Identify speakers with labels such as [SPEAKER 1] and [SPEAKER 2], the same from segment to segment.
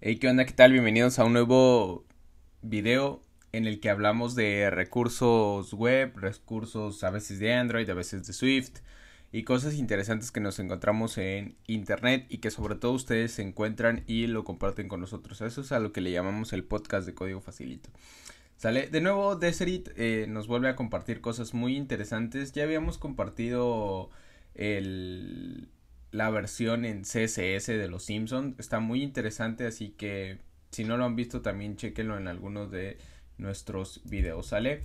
[SPEAKER 1] Hey, ¿qué onda? ¿Qué tal? Bienvenidos a un nuevo video en el que hablamos de recursos web, recursos a veces de Android, a veces de Swift y cosas interesantes que nos encontramos en internet y que sobre todo ustedes encuentran y lo comparten con nosotros. Eso es a lo que le llamamos el podcast de código facilito. Sale, de nuevo, Deserit eh, nos vuelve a compartir cosas muy interesantes. Ya habíamos compartido la versión en CSS de los Simpsons. Está muy interesante, así que si no lo han visto también chequenlo en algunos de nuestros videos, ¿sale?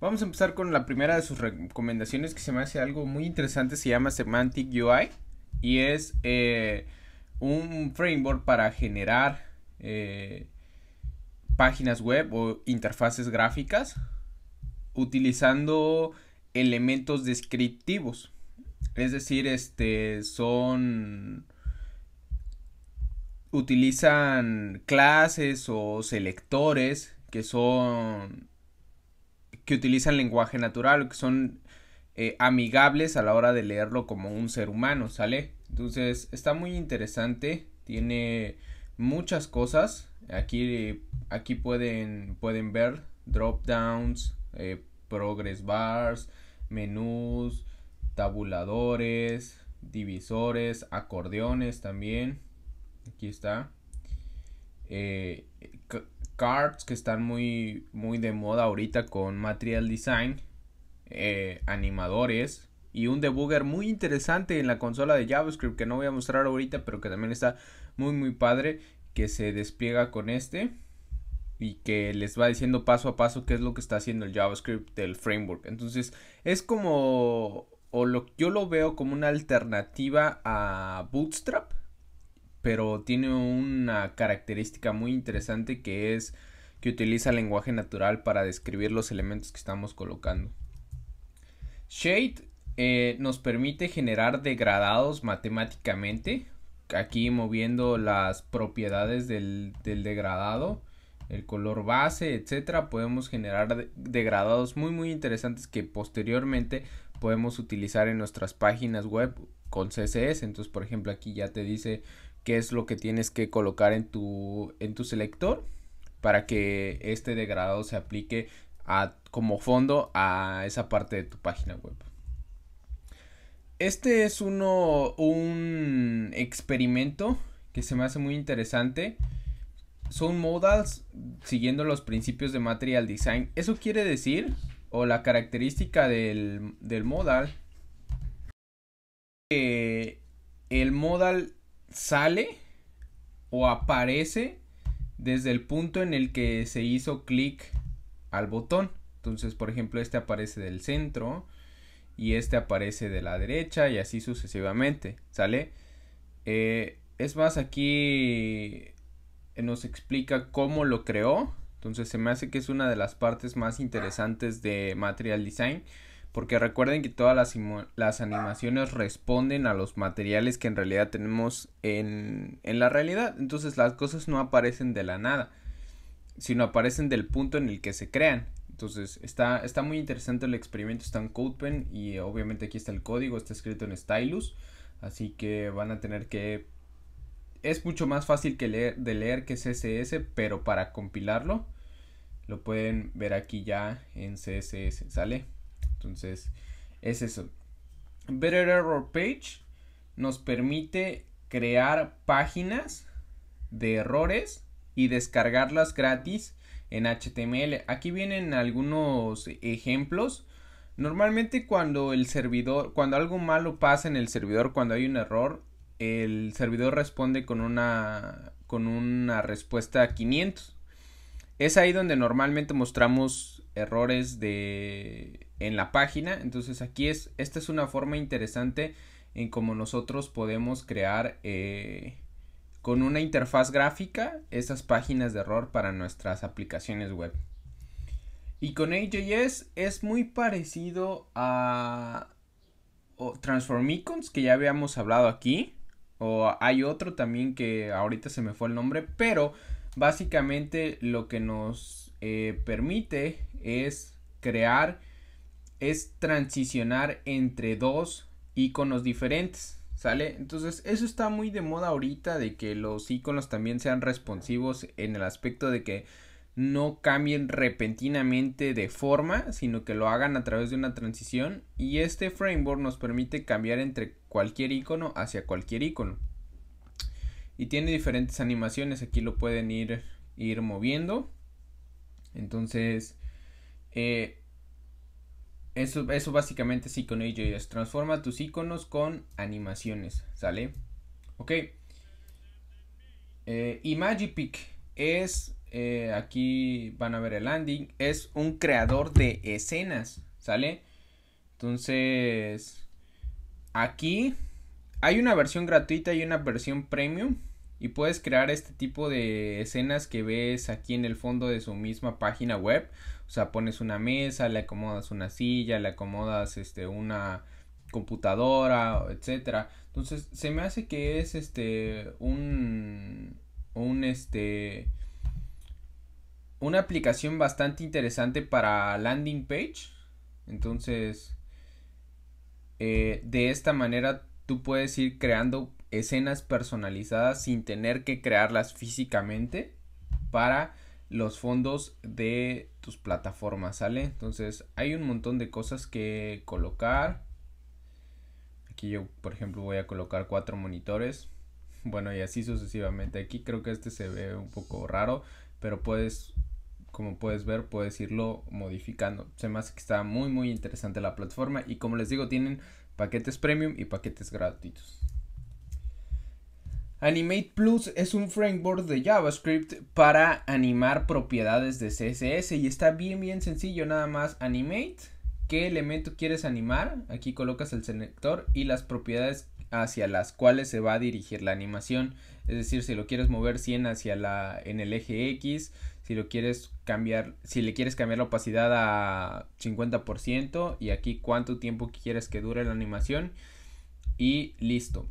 [SPEAKER 1] Vamos a empezar con la primera de sus recomendaciones que se me hace algo muy interesante, se llama Semantic UI y es eh, un framework para generar eh, páginas web o interfaces gráficas utilizando elementos descriptivos. Es decir, este son utilizan clases o selectores que son que utilizan lenguaje natural, que son eh, amigables a la hora de leerlo como un ser humano, ¿sale? Entonces, está muy interesante, tiene muchas cosas. Aquí, aquí pueden, pueden ver drop downs, eh, progress bars, menús, tabuladores, divisores, acordeones también. Aquí está. Eh, cards que están muy, muy de moda ahorita con material design. Eh, animadores y un debugger muy interesante en la consola de JavaScript que no voy a mostrar ahorita, pero que también está muy muy padre que se despliega con este y que les va diciendo paso a paso qué es lo que está haciendo el JavaScript del framework. Entonces, es como o yo lo veo como una alternativa a Bootstrap, pero tiene una característica muy interesante que es que utiliza lenguaje natural para describir los elementos que estamos colocando. Shade eh, nos permite generar degradados matemáticamente, aquí moviendo las propiedades del, degradado, el color base, etcétera, podemos generar degradados muy muy interesantes que posteriormente podemos utilizar en nuestras páginas web con CSS. Entonces, por ejemplo, aquí ya te dice qué es lo que tienes que colocar en tu, en tu selector para que este degradado se aplique como fondo a esa parte de tu página web. Este es uno, un experimento que se me hace muy interesante. Son modals siguiendo los principios de material design. Eso quiere decir, o la característica del, del modal, que el modal sale o aparece desde el punto en el que se hizo clic al botón. Entonces, por ejemplo, este aparece del centro y este aparece de la derecha y así sucesivamente, ¿sale? Eh, es más, aquí eh, nos explica cómo lo creó, entonces se me hace que es una de las partes más interesantes de Material Design, porque recuerden que todas las, las animaciones responden a los materiales que en realidad tenemos en, en la realidad, entonces las cosas no aparecen de la nada, sino aparecen del punto en el que se crean. Entonces está, está muy interesante el experimento, está en CodePen y obviamente aquí está el código, está escrito en Stylus, así que van a tener que... Es mucho más fácil que leer, de leer que CSS, pero para compilarlo lo pueden ver aquí ya en CSS, ¿sale? Entonces es eso. Better Error Page nos permite crear páginas de errores y descargarlas gratis en HTML. Aquí vienen algunos ejemplos. Normalmente cuando el servidor, cuando algo malo pasa en el servidor, cuando hay un error, el servidor responde con una con una respuesta 500. Es ahí donde normalmente mostramos errores de en la página, entonces aquí es esta es una forma interesante en cómo nosotros podemos crear eh, con una interfaz gráfica esas páginas de error para nuestras aplicaciones web. Y con AJS es muy parecido a Transformicons que ya habíamos hablado aquí. O hay otro también que ahorita se me fue el nombre. Pero básicamente lo que nos eh, permite es crear, es transicionar entre dos iconos diferentes. ¿Sale? Entonces, eso está muy de moda ahorita de que los iconos también sean responsivos en el aspecto de que no cambien repentinamente de forma, sino que lo hagan a través de una transición y este framework nos permite cambiar entre cualquier icono hacia cualquier icono. Y tiene diferentes animaciones, aquí lo pueden ir, ir moviendo. Entonces, eh, eso, eso básicamente es JS. Transforma tus iconos con animaciones, ¿sale? Ok. Eh, Imagipic es, eh, aquí van a ver el landing, es un creador de escenas, ¿sale? Entonces, aquí hay una versión gratuita y una versión premium y puedes crear este tipo de escenas que ves aquí en el fondo de su misma página web. O sea, pones una mesa, le acomodas una silla, le acomodas este una computadora, etc. Entonces, se me hace que es este un un este una aplicación bastante interesante para landing page. Entonces, eh, de esta manera tú puedes ir creando escenas personalizadas sin tener que crearlas físicamente para los fondos de tus plataformas, ¿sale? Entonces hay un montón de cosas que colocar. Aquí yo, por ejemplo, voy a colocar cuatro monitores. Bueno, y así sucesivamente. Aquí creo que este se ve un poco raro, pero puedes, como puedes ver, puedes irlo modificando. Se me hace que está muy, muy interesante la plataforma. Y como les digo, tienen paquetes premium y paquetes gratuitos. Animate Plus es un framework de JavaScript para animar propiedades de CSS y está bien bien sencillo, nada más animate, qué elemento quieres animar, aquí colocas el selector y las propiedades hacia las cuales se va a dirigir la animación, es decir, si lo quieres mover 100 hacia la en el eje X, si lo quieres cambiar, si le quieres cambiar la opacidad a 50% y aquí cuánto tiempo quieres que dure la animación y listo.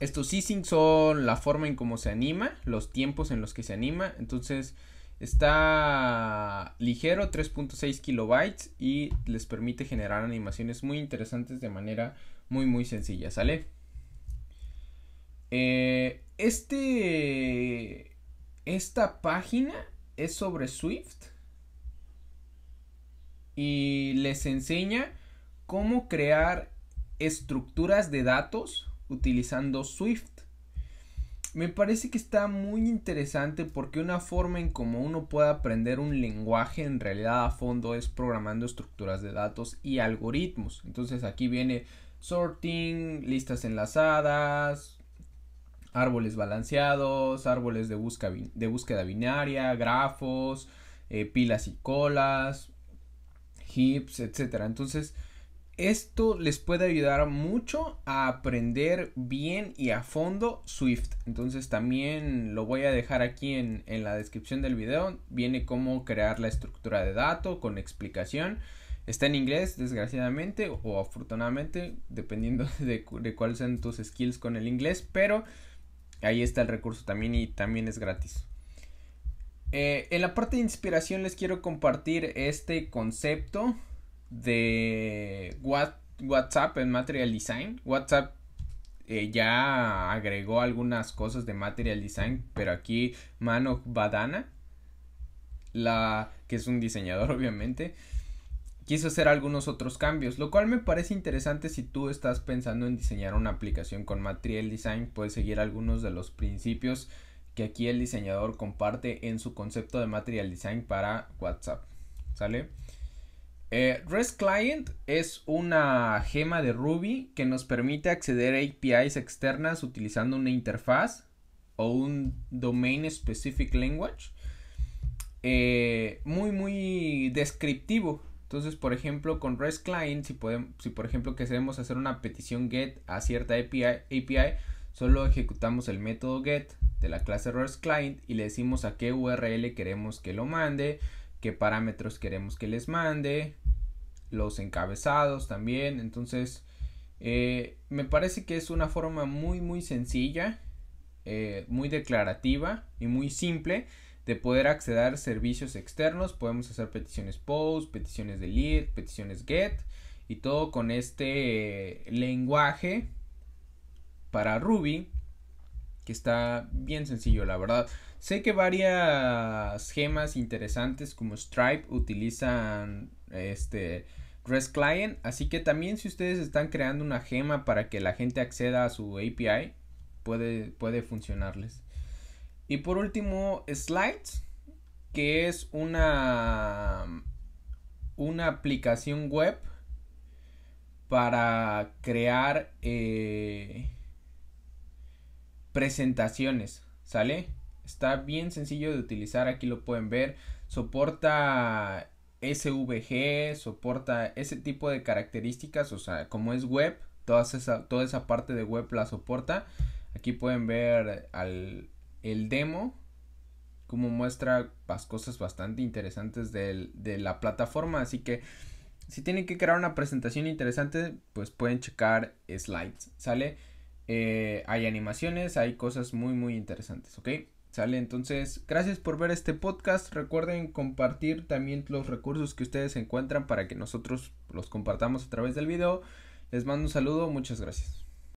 [SPEAKER 1] Estos easing son la forma en cómo se anima, los tiempos en los que se anima. Entonces está ligero, 3.6 kilobytes y les permite generar animaciones muy interesantes de manera muy muy sencilla, ¿sale? Eh, este, esta página es sobre Swift y les enseña cómo crear estructuras de datos utilizando Swift. Me parece que está muy interesante porque una forma en cómo uno puede aprender un lenguaje en realidad a fondo es programando estructuras de datos y algoritmos. Entonces aquí viene sorting, listas enlazadas, árboles balanceados, árboles de, de búsqueda binaria, grafos, eh, pilas y colas, heaps etcétera. Entonces, esto les puede ayudar mucho a aprender bien y a fondo Swift. Entonces también lo voy a dejar aquí en, la descripción del video. Viene cómo crear la estructura de datos con explicación. Está en inglés, desgraciadamente, o afortunadamente, dependiendo de, cuáles sean tus skills con el inglés, pero ahí está el recurso también y también es gratis. Eh, en la parte de inspiración les quiero compartir este concepto de WhatsApp en Material Design. WhatsApp eh, ya agregó algunas cosas de Material Design, pero aquí Mano Badana, la, que es un diseñador obviamente, quiso hacer algunos otros cambios, lo cual me parece interesante si tú estás pensando en diseñar una aplicación con Material Design, puedes seguir algunos de los principios que aquí el diseñador comparte en su concepto de Material Design para WhatsApp. ¿Sale? Eh, REST Client es una gema de Ruby que nos permite acceder a APIs externas utilizando una interfaz o un Domain Specific Language. Eh, muy, muy descriptivo. Entonces, por ejemplo, con REST Client, si, por ejemplo queremos hacer una petición GET a cierta API, API, solo ejecutamos el método GET de la clase REST Client y le decimos a qué URL queremos que lo mande, qué parámetros queremos que les mande, los encabezados también. Entonces, eh, me parece que es una forma muy, muy sencilla, eh, muy declarativa y muy simple de poder acceder a servicios externos. Podemos hacer peticiones POST, peticiones delete, peticiones GET y todo con este eh, lenguaje para Ruby que está bien sencillo, la verdad. Sé que varias gemas interesantes como Stripe utilizan este REST Client. Así que también si ustedes están creando una gema para que la gente acceda a su API, puede, puede funcionarles. Y por último, Slides, que es una, una aplicación web para crear eh, presentaciones, ¿sale? Está bien sencillo de utilizar, aquí lo pueden ver. Soporta SVG, soporta ese tipo de características, o sea, como es web, toda esa, toda esa parte de web la soporta. Aquí pueden ver al, el demo, como muestra las cosas bastante interesantes de la plataforma, así que si tienen que crear una presentación interesante, pues pueden checar slides, ¿sale? Eh, hay animaciones, hay cosas muy muy interesantes, ¿ok? Sale, entonces, gracias por ver este podcast. Recuerden compartir también los recursos que ustedes encuentran para que nosotros los compartamos a través del video. Les mando un saludo, muchas gracias.